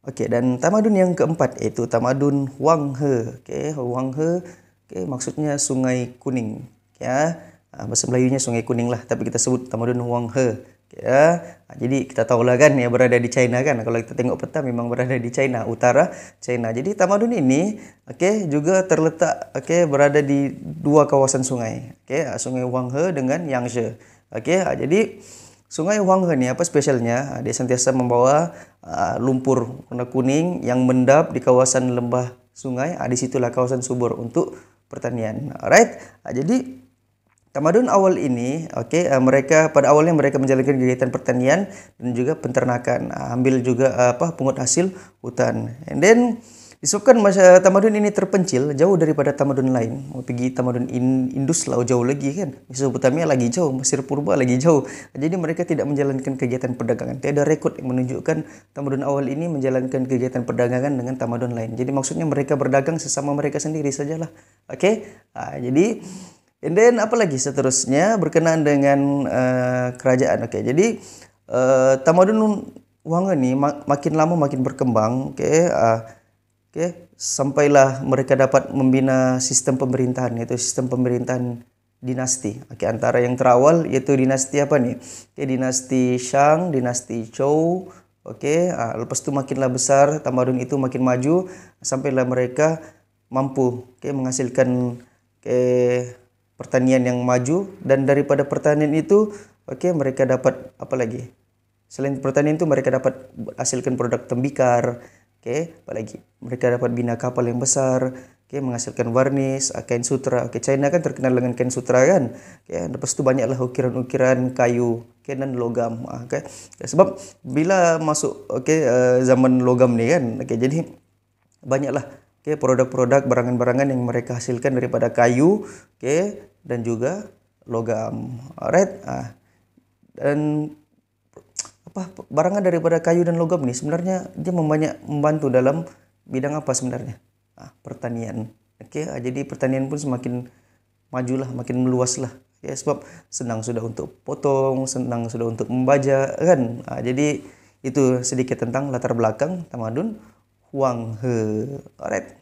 Okey dan tamadun yang keempat iaitu tamadun Huang He. Okey Huang He okey maksudnya sungai kuning. Okey ya. Ah, bahasa Melayunya sungai kuning lah tapi kita sebut tamadun Huang He. Okey ya. Ah, jadi kita tahulah kan yang berada di China kan. Kalau kita tengok peta memang berada di China utara China. Jadi tamadun ini okey juga terletak okey berada di dua kawasan sungai. Okey ah, sungai Huang He dengan Yangtze. Okey jadi Sungai Huanghe ni apa spesialnya? Dia sentiasa membawa Uh, lumpur warna kuning yang mendap di kawasan lembah sungai. Ah, di situlah kawasan subur untuk pertanian. Alright. Ah, jadi tamadun awal ini, okay ah, mereka pada awalnya mereka menjalankan kegiatan pertanian dan juga penternakan. ambil juga apa pungut hasil hutan. And then Disebabkan tamadun ini terpencil jauh daripada tamadun lain. Mau pergi tamadun Indus lah jauh lagi kan. Mesopotamia lagi jauh, Mesir purba lagi jauh. Jadi mereka tidak menjalankan kegiatan perdagangan. Tidak ada rekod yang menunjukkan tamadun awal ini menjalankan kegiatan perdagangan dengan tamadun lain. Jadi maksudnya mereka berdagang sesama mereka sendiri sajalah. Oke? Okay? Nah, jadi and then apa lagi seterusnya berkenaan dengan uh, kerajaan. Oke. Okay, jadi uh, tamadun Wanga nih mak makin lama makin berkembang. Oke. Okay? Uh, Oke, sampailah mereka dapat membina sistem pemerintahan yaitu sistem pemerintahan dinasti. Oke, antara yang terawal yaitu dinasti apa nih? Oke, dinasti Shang, dinasti Zhou. Oke, ah, lepas itu makinlah besar tamadun itu makin maju sampailah mereka mampu Oke menghasilkan okay, pertanian yang maju dan daripada pertanian itu oke mereka dapat apa lagi? Selain pertanian itu mereka dapat hasilkan produk tembikar, Oke, okay. apalagi mereka dapat bina kapal yang besar, oke okay, menghasilkan warnis, ah, kain sutra. Oke, okay, China kan terkenal dengan kain sutra kan. Oke, okay, lepas itu banyaklah ukiran-ukiran kayu, oke dan logam. Ah, oke. Ya, sebab bila masuk oke eh, zaman logam nih kan. Oke, jadi banyaklah oke produk-produk barangan-barangan yang mereka hasilkan daripada kayu, oke dan juga logam. Alright. Ah. Dan apa barangnya daripada kayu dan logam nih sebenarnya dia membanyak membantu dalam bidang apa sebenarnya ah, pertanian oke okay, ah, jadi pertanian pun semakin majulah makin meluaslah ya sebab senang sudah untuk potong senang sudah untuk membaca kan ah, jadi itu sedikit tentang latar belakang tamadun Huang He alright